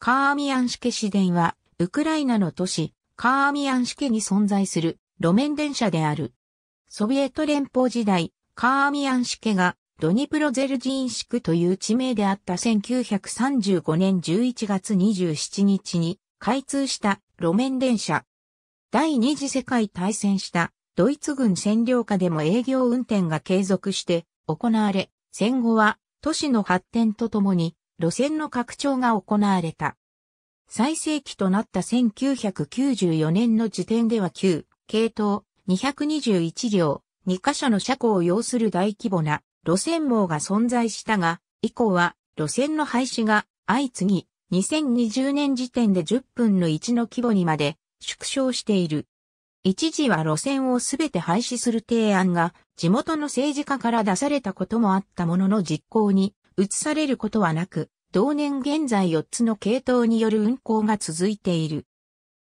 カーミアンシケ市電は、ウクライナの都市、カーミアンシケに存在する路面電車である。ソビエト連邦時代、カーミアンシケがドニプロゼルジンシクという地名であった1935年11月27日に開通した路面電車。第二次世界大戦したドイツ軍占領下でも営業運転が継続して行われ、戦後は都市の発展とともに路線の拡張が行われた。最盛期となった1994年の時点では旧、系統、221両、2カ所の車庫を要する大規模な路線網が存在したが、以降は路線の廃止が相次ぎ、2020年時点で10分の1の規模にまで縮小している。一時は路線をすべて廃止する提案が地元の政治家から出されたこともあったものの実行に移されることはなく、同年現在4つの系統による運行が続いている。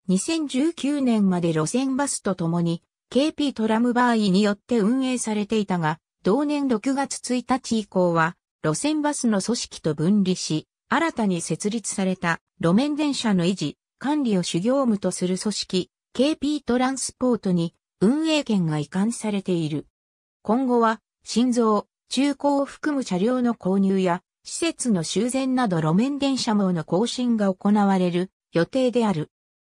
2019年まで路線バスとともに KP トラムバーイによって運営されていたが、同年6月1日以降は路線バスの組織と分離し、新たに設立された路面電車の維持、管理を主業務とする組織 KP トランスポートに運営権が移管されている。今後は、心臓、中古を含む車両の購入や、施設の修繕など路面電車網の更新が行われる予定である。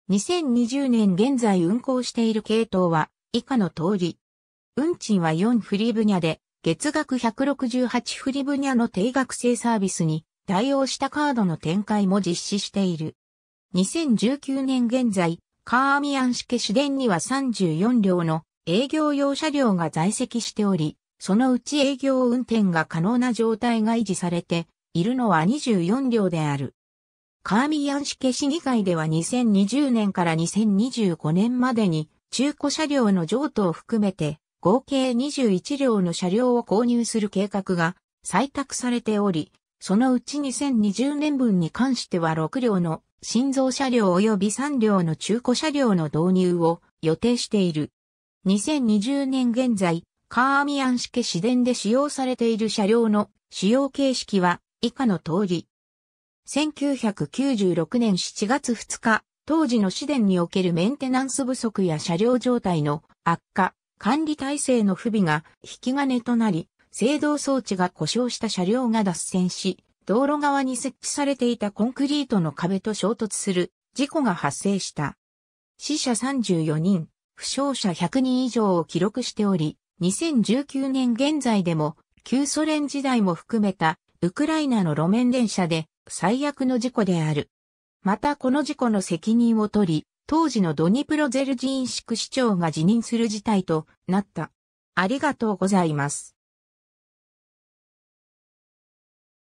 2020年現在運行している系統は以下の通り。運賃は4フリブニャで、月額168フリブニャの定額制サービスに対応したカードの展開も実施している。2019年現在、カーアミアンシケ市電には34両の営業用車両が在籍しており、そのうち営業運転が可能な状態が維持されているのは24両である。カーミヤン市消市議会では2020年から2025年までに中古車両の譲渡を含めて合計21両の車両を購入する計画が採択されており、そのうち2020年分に関しては6両の新造車両及び3両の中古車両の導入を予定している。2020年現在、カーミアン式市電で使用されている車両の使用形式は以下の通り。1996年7月2日、当時の市電におけるメンテナンス不足や車両状態の悪化、管理体制の不備が引き金となり、制動装置が故障した車両が脱線し、道路側に設置されていたコンクリートの壁と衝突する事故が発生した。死者34人、負傷者100人以上を記録しており、2019年現在でも、旧ソ連時代も含めた、ウクライナの路面電車で、最悪の事故である。またこの事故の責任を取り、当時のドニプロゼルジンシク市長が辞任する事態となった。ありがとうございます。